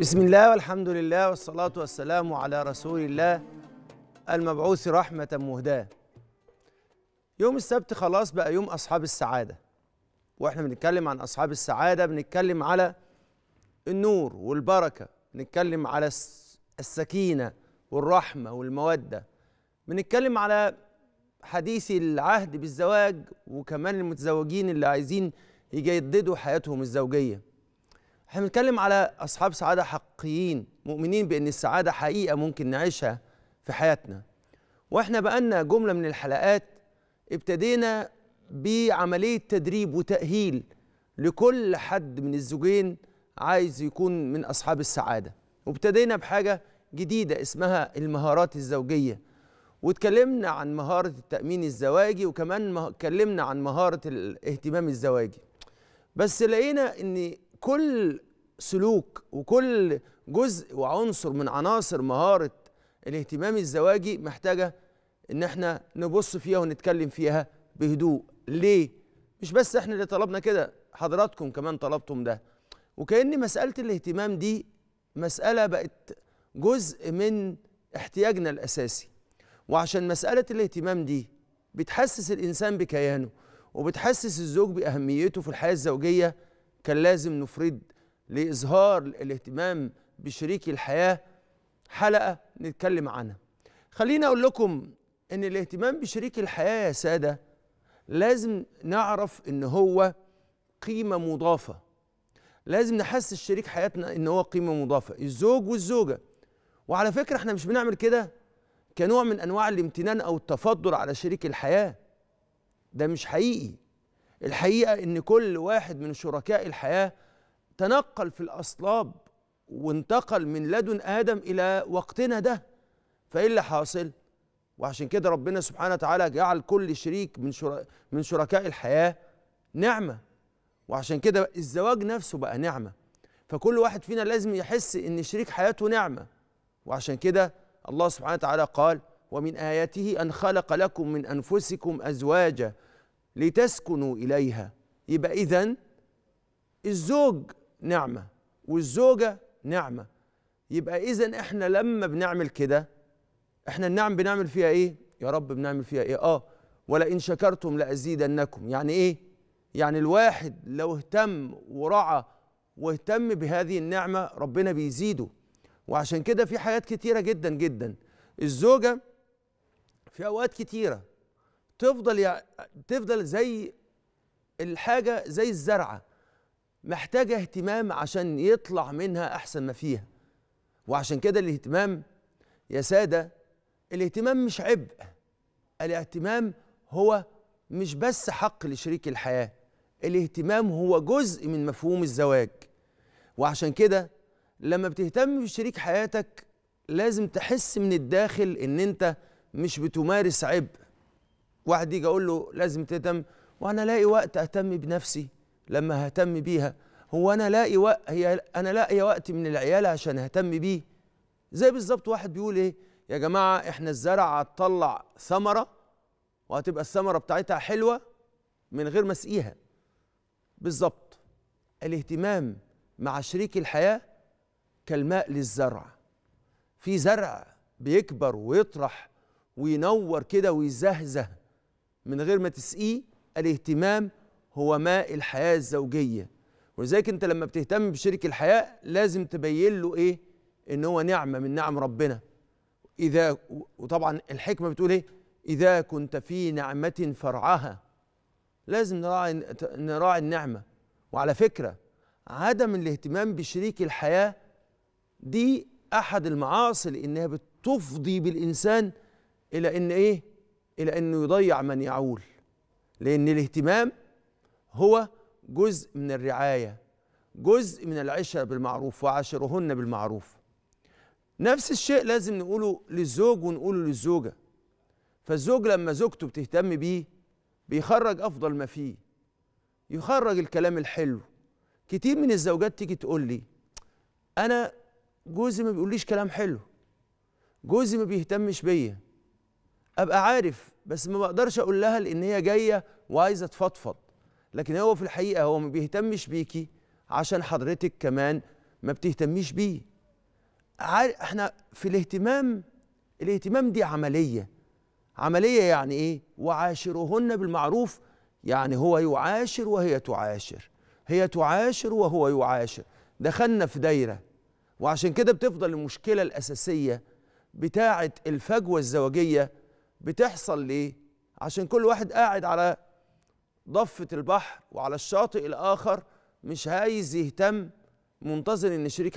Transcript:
بسم الله والحمد لله والصلاة والسلام على رسول الله المبعوث رحمة مهداة يوم السبت خلاص بقى يوم أصحاب السعادة وإحنا بنتكلم عن أصحاب السعادة بنتكلم على النور والبركة بنتكلم على السكينة والرحمة والمودة بنتكلم على حديثي العهد بالزواج وكمان المتزوجين اللي عايزين يجددوا حياتهم الزوجيه احنا بنتكلم على اصحاب سعاده حقيقيين مؤمنين بان السعاده حقيقه ممكن نعيشها في حياتنا واحنا بقالنا جمله من الحلقات ابتدينا بعمليه تدريب وتاهيل لكل حد من الزوجين عايز يكون من اصحاب السعاده وابتدينا بحاجه جديده اسمها المهارات الزوجيه واتكلمنا عن مهاره التامين الزواجي وكمان اتكلمنا عن مهاره الاهتمام الزواجي بس لقينا ان كل سلوك وكل جزء وعنصر من عناصر مهارة الاهتمام الزواجي محتاجة ان احنا نبص فيها ونتكلم فيها بهدوء ليه؟ مش بس احنا اللي طلبنا كده حضراتكم كمان طلبتم ده وكأن مسألة الاهتمام دي مسألة بقت جزء من احتياجنا الأساسي وعشان مسألة الاهتمام دي بتحسس الإنسان بكيانه وبتحسس الزوج بأهميته في الحياة الزوجية كان لازم نفرد لإظهار الاهتمام بشريك الحياة حلقة نتكلم عنها خليني أقول لكم إن الاهتمام بشريك الحياة يا سادة لازم نعرف إن هو قيمة مضافة لازم نحسس شريك حياتنا إن هو قيمة مضافة الزوج والزوجة وعلى فكرة إحنا مش بنعمل كده كنوع من أنواع الامتنان أو التفضل على شريك الحياة ده مش حقيقي الحقيقة إن كل واحد من شركاء الحياة تنقل في الأصلاب وانتقل من لدن آدم إلى وقتنا ده فإيه اللي حاصل؟ وعشان كده ربنا سبحانه وتعالى جعل كل شريك من من شركاء الحياة نعمة وعشان كده الزواج نفسه بقى نعمة فكل واحد فينا لازم يحس إن شريك حياته نعمة وعشان كده الله سبحانه وتعالى قال ومن آياته أن خلق لكم من أنفسكم أزواجا لتسكنوا إليها يبقى إذا الزوج نعمه والزوجه نعمه يبقى اذا احنا لما بنعمل كده احنا النعم بنعمل فيها ايه يا رب بنعمل فيها ايه اه ولئن شكرتم لازيدنكم يعني ايه يعني الواحد لو اهتم ورعى واهتم بهذه النعمه ربنا بيزيده وعشان كده في حاجات كتيره جدا جدا الزوجه في اوقات كتيره تفضل يع... تفضل زي الحاجه زي الزرعه محتاجة اهتمام عشان يطلع منها أحسن ما فيها وعشان كده الاهتمام يا سادة الاهتمام مش عبء الاهتمام هو مش بس حق لشريك الحياة الاهتمام هو جزء من مفهوم الزواج وعشان كده لما بتهتم بشريك حياتك لازم تحس من الداخل ان انت مش بتمارس عبء واحد يجي اقول له لازم تهتم وانا الاقي وقت اهتم بنفسي لما ههتم بيها هو انا لاقي هي انا لاقي وقت من العيال عشان اهتم بيه زي بالظبط واحد بيقول ايه يا جماعه احنا الزرع هتطلع ثمره وهتبقى الثمره بتاعتها حلوه من غير ما اسقيها بالظبط الاهتمام مع شريك الحياه كالماء للزرع في زرع بيكبر ويطرح وينور كده ويزهزه من غير ما تسقيه الاهتمام هو ماء الحياه الزوجيه ولذلك انت لما بتهتم بشريك الحياه لازم تبين له ايه ان هو نعمه من نعم ربنا اذا وطبعا الحكمه بتقول ايه اذا كنت في نعمه فرعها لازم نراعي نراعي النعمه وعلى فكره عدم الاهتمام بشريك الحياه دي احد المعاصي لانها بتفضي بالانسان الى ان ايه الى انه يضيع من يعول لان الاهتمام هو جزء من الرعاية جزء من العشرة بالمعروف وعاشرهن بالمعروف نفس الشيء لازم نقوله للزوج ونقوله للزوجة فالزوج لما زوجته بتهتم بيه بيخرج أفضل ما فيه يخرج الكلام الحلو كتير من الزوجات تيجي تقول لي أنا جوزي ما بيقوليش كلام حلو جوزي ما بيهتمش بيا أبقى عارف بس ما بقدرش أقول لها لأن هي جاية وعايزة تفضفض لكن هو في الحقيقه هو ما بيهتمش بيكي عشان حضرتك كمان ما بتهتميش بيه احنا في الاهتمام الاهتمام دي عمليه عمليه يعني ايه وعاشرهن بالمعروف يعني هو يعاشر وهي تعاشر هي تعاشر وهو يعاشر دخلنا في دايره وعشان كده بتفضل المشكله الاساسيه بتاعه الفجوه الزواجيه بتحصل ليه عشان كل واحد قاعد على ضفة البحر وعلى الشاطئ الآخر مش عايز يهتم منتظر إن شريك